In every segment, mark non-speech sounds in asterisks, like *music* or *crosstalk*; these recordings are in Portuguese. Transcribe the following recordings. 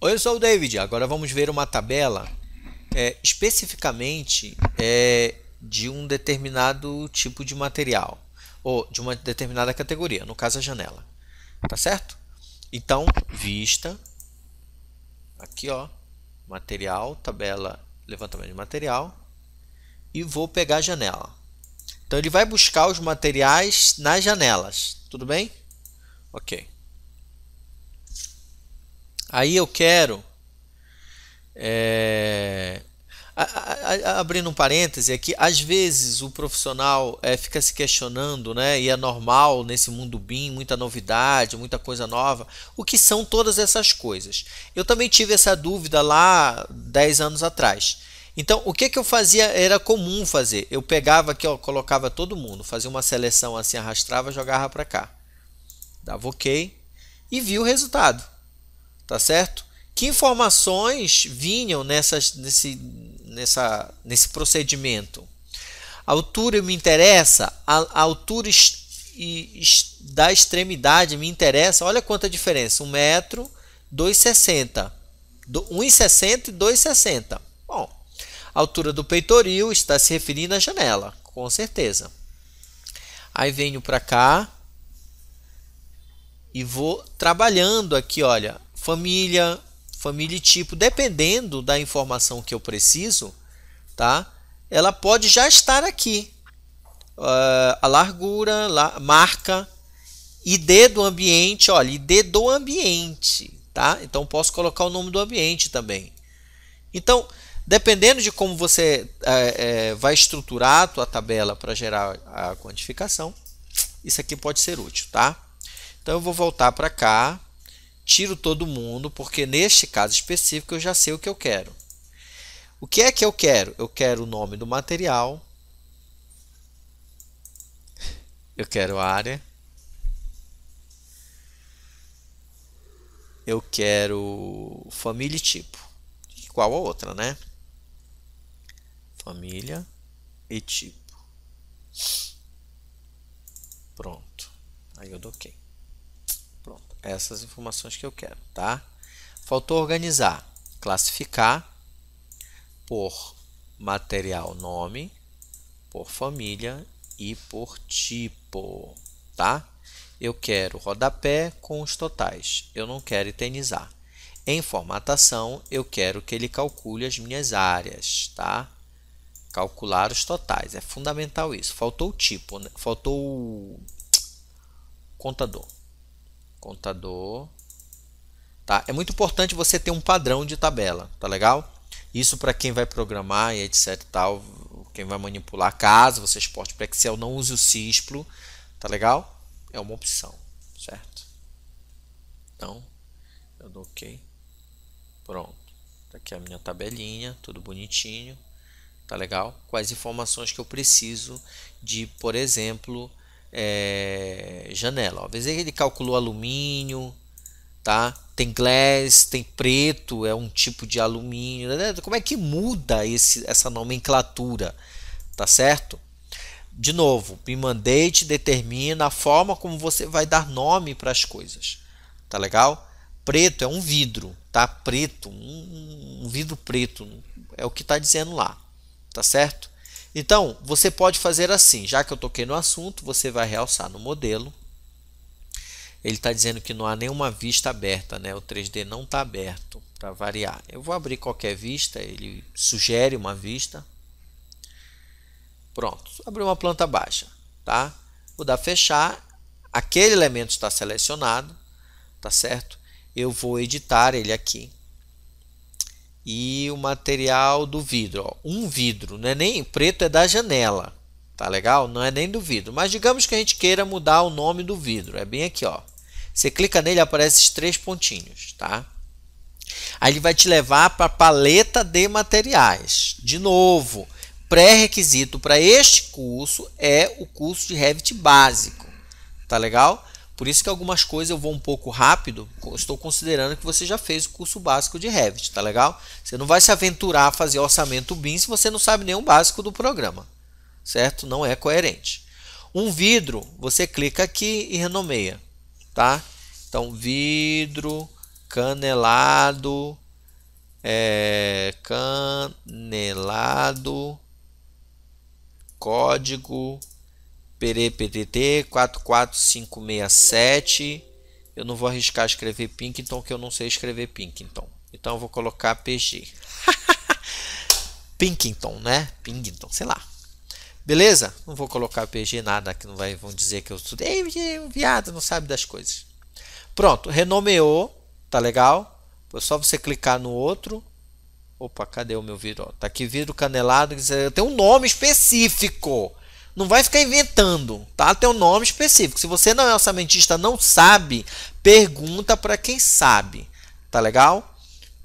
Oi, eu sou o David. Agora vamos ver uma tabela é, especificamente é, de um determinado tipo de material ou de uma determinada categoria, no caso a janela. Tá certo? Então, vista aqui, ó, material, tabela, levantamento de material e vou pegar a janela. Então ele vai buscar os materiais nas janelas, tudo bem? OK. Aí eu quero. É, a, a, a, abrindo um parêntese aqui, que às vezes o profissional é, fica se questionando, né? E é normal nesse mundo BIM, muita novidade, muita coisa nova. O que são todas essas coisas? Eu também tive essa dúvida lá 10 anos atrás. Então, o que, que eu fazia era comum fazer. Eu pegava aqui, ó, colocava todo mundo, fazia uma seleção assim, arrastava, jogava para cá. Dava OK e via o resultado tá certo? Que informações vinham nessas, nesse, nessa, nesse procedimento? A altura me interessa, a, a altura est, est, da extremidade me interessa. Olha quanta diferença, 1 metro, 2,60. 1,60 e 2,60. Bom, a altura do peitoril está se referindo à janela, com certeza. Aí venho para cá e vou trabalhando aqui, olha, família, família e tipo, dependendo da informação que eu preciso, tá? Ela pode já estar aqui. Uh, a largura, la marca, ID do ambiente, olha, ID do ambiente, tá? Então posso colocar o nome do ambiente também. Então, dependendo de como você é, é, vai estruturar a tua tabela para gerar a quantificação, isso aqui pode ser útil, tá? Então eu vou voltar para cá, tiro todo mundo, porque neste caso específico eu já sei o que eu quero. O que é que eu quero? Eu quero o nome do material, eu quero a área, eu quero família e tipo, igual a outra, né? Família e tipo. Pronto. Aí eu dou OK essas informações que eu quero, tá? Faltou organizar, classificar por material nome, por família e por tipo, tá? Eu quero rodapé com os totais, eu não quero itenizar. Em formatação, eu quero que ele calcule as minhas áreas, tá? Calcular os totais, é fundamental isso. Faltou o tipo, né? faltou o contador contador. Tá? É muito importante você ter um padrão de tabela, tá legal? Isso para quem vai programar e etc e tal, quem vai manipular caso você exporte para Excel, não use o Cisplo, tá legal? É uma opção, certo? Então, eu dou OK. Pronto. Tá aqui a minha tabelinha, tudo bonitinho. Tá legal? Quais informações que eu preciso de, por exemplo, é, janela. vezes Ele calculou alumínio, tá? Tem glass, tem preto, é um tipo de alumínio. Né? Como é que muda esse, essa nomenclatura, tá certo? De novo, mandei te determina a forma como você vai dar nome para as coisas, tá legal? Preto é um vidro, tá? Preto, um, um vidro preto é o que está dizendo lá, tá certo? Então, você pode fazer assim, já que eu toquei no assunto, você vai realçar no modelo. Ele está dizendo que não há nenhuma vista aberta, né? o 3D não está aberto, para variar. Eu vou abrir qualquer vista, ele sugere uma vista. Pronto, abri uma planta baixa. Tá? Vou dar fechar, aquele elemento está selecionado, tá certo? Eu vou editar ele aqui e o material do vidro. Ó. Um vidro, não é nem preto é da janela, tá legal? Não é nem do vidro. Mas digamos que a gente queira mudar o nome do vidro, é bem aqui, ó. Você clica nele, aparece esses três pontinhos, tá? Aí ele vai te levar para a paleta de materiais. De novo, pré-requisito para este curso é o curso de Revit básico, tá legal? Por isso que algumas coisas eu vou um pouco rápido, estou considerando que você já fez o curso básico de Revit, tá legal? Você não vai se aventurar a fazer orçamento BIM se você não sabe nenhum básico do programa, certo? Não é coerente. Um vidro, você clica aqui e renomeia, tá? Então, vidro canelado, é, canelado, código PDPDT 44567. Eu não vou arriscar escrever então que eu não sei escrever pink, Então eu vou colocar PG. *laughs* Pinkington, né? Pinkington, sei lá. Beleza? Não vou colocar PG nada, que não vai, vão dizer que eu estudei, um viado, não sabe das coisas. Pronto, renomeou, tá legal? É só você clicar no outro. Opa, cadê o meu vidro? Tá aqui vidro canelado, eu tenho um nome específico. Não vai ficar inventando, tá? Tem um nome específico. Se você não é orçamentista, não sabe, pergunta para quem sabe. Tá legal?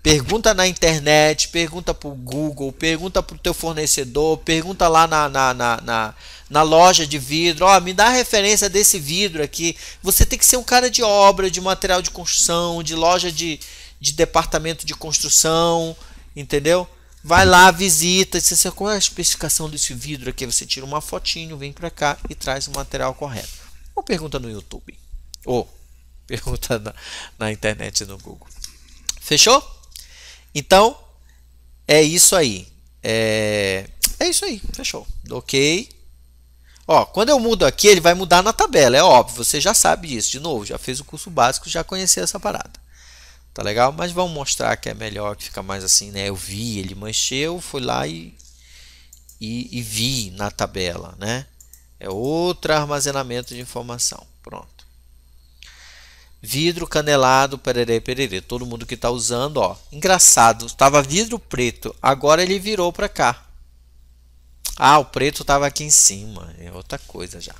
Pergunta na internet, pergunta para o Google, pergunta para o teu fornecedor, pergunta lá na, na, na, na, na loja de vidro, ó, oh, me dá a referência desse vidro aqui. Você tem que ser um cara de obra, de material de construção, de loja de, de departamento de construção, entendeu? Vai lá, visita, se você qual é a especificação desse vidro aqui, você tira uma fotinho, vem para cá e traz o material correto. Ou pergunta no YouTube, ou *laughs* pergunta na, na internet no Google. Fechou? Então, é isso aí. É, é isso aí, fechou. Ok. Ó, quando eu mudo aqui, ele vai mudar na tabela, é óbvio, você já sabe disso. De novo, já fez o curso básico, já conheceu essa parada tá legal? Mas vamos mostrar que é melhor, que fica mais assim, né? Eu vi, ele mancheu, fui lá e, e, e vi na tabela, né? É outro armazenamento de informação, pronto. Vidro canelado, pererê, pererê. Todo mundo que está usando, ó. Engraçado, estava vidro preto, agora ele virou para cá. Ah, o preto estava aqui em cima, é outra coisa já.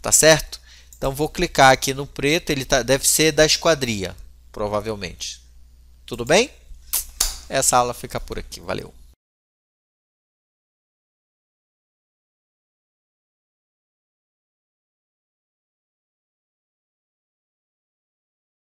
Tá certo? Então vou clicar aqui no preto, ele tá, deve ser da esquadria provavelmente. Tudo bem? Essa aula fica por aqui. Valeu!